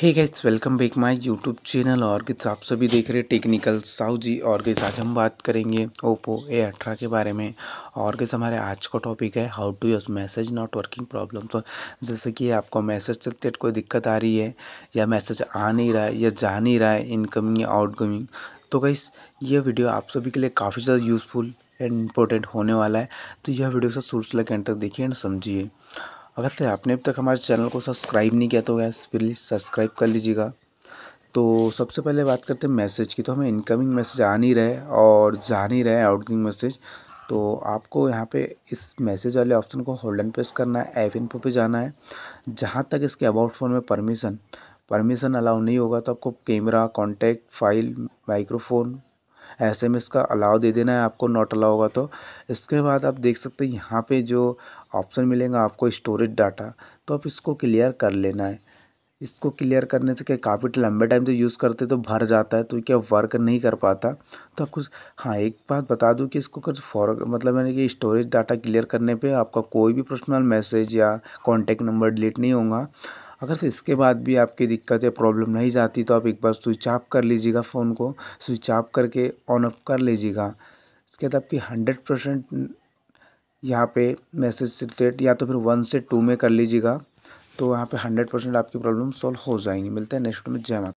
hey guys welcome back my YouTube channel और किस आप सभी देख रहे टेक्निकल साउ जी और किस आज हम बात करेंगे ओप्पो ए अठारह के बारे में और किस हमारे आज का टॉपिक है how to use message not working problem तो जैसे कि आपको मैसेज चलते रिलेटेड कोई दिक्कत आ रही है या मैसेज आ नहीं रहा है या जा नहीं रहा है इनकमिंग या आउटगोइंग तो गाइस ये वीडियो आप सभी के लिए काफ़ी ज़्यादा यूज़फुल एंड इम्पोर्टेंट होने वाला है तो यह वीडियो सब सोच लगे तक देखिए एंड समझिए अगर से तो आपने अब तक हमारे चैनल को सब्सक्राइब नहीं किया तो गैस प्लीज़ सब्सक्राइब कर लीजिएगा तो सबसे पहले बात करते हैं मैसेज की तो हमें इनकमिंग मैसेज आ नहीं रहे और जा नहीं रहे आउटगोइंग मैसेज तो आपको यहाँ पे इस मैसेज वाले ऑप्शन को होल्ड एंड प्रेस करना है एफ इनपो पे जाना है जहाँ तक इसके अबाउट फ़ोन में परमिशन परमिशन अलाउ नहीं होगा तो आपको कैमरा कॉन्टैक्ट फाइल माइक्रोफोन ऐसे में इसका अलाव दे देना है आपको नॉट अलाव होगा तो इसके बाद आप देख सकते हैं यहाँ पे जो ऑप्शन मिलेगा आपको स्टोरेज डाटा तो आप इसको क्लियर कर लेना है इसको क्लियर करने से क्या काफ़ी लंबे टाइम से यूज़ करते तो भर जाता है तो क्या वर्क नहीं कर पाता तो आपको हाँ एक बात बता दूँ कि इसको कुछ फॉर मतलब यानी कि स्टोरेज डाटा क्लियर करने पे आपका कोई भी पर्सनल मैसेज या कॉन्टैक्ट नंबर डिलीट नहीं होगा अगर फिर इसके बाद भी आपकी दिक्कत या प्रॉब्लम नहीं जाती तो आप एक बार स्विच ऑफ कर लीजिएगा फ़ोन को स्विच ऑफ करके ऑन ऑफ कर लीजिएगा इसके बाद आपकी हंड्रेड परसेंट यहाँ पे मैसेज रेट या तो फिर वन से टू में कर लीजिएगा तो यहाँ पे हंड्रेड परसेंट आपकी प्रॉब्लम सॉल्व हो जाएंगी मिलते हैं नेक्स्ट में जय माता